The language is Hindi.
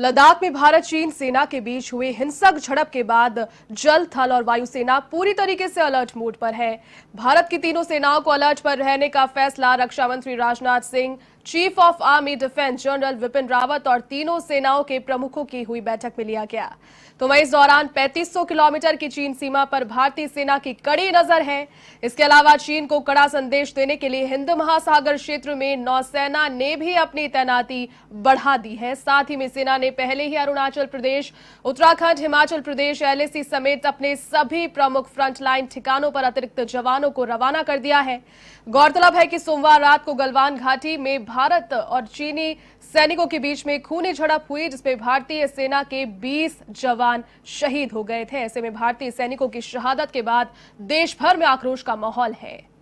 लद्दाख में भारत चीन सेना के बीच हुए हिंसक झड़प के बाद जल थल और वायुसेना पूरी तरीके से अलर्ट मोड पर है भारत की तीनों सेनाओं को अलर्ट पर रहने का फैसला रक्षा मंत्री Rajnath Singh chief of army defence general Vipin Rawat और तीनों सेनाओं के प्रमुखों की हुई बैठक में लिया गया तो वहीं इस दौरान 3500 किलोमीटर की चीन सीमा पर भारतीय सेना की कड़ी नजर है इसके अलावा चीन को कड़ा संदेश देने के लिए हिंद महासागर क्षेत्र में नौसेना ने भी अपनी तैनाती बढ़ा दी है साथ ही में सेना ने पहले ही अरुणाचल प्रदेश उत्तराखंड हिमाचल प्रदेश एलएसी समेत अपने सभी प्रमुख फ्रंटलाइन ठिकानों पर अतिरिक्त जवानों को रवाना कर दिया है गौरतलब है कि सोमवार रात को गलवान घाटी में भारत और चीनी सैनिकों के बीच में खूनी झड़प हुई जिसमें भारतीय सेना के 20 जवान शहीद हो गए थे ऐसे में भारतीय सैनिकों की शहादत के बाद देश भर में आक्रोश का माहौल है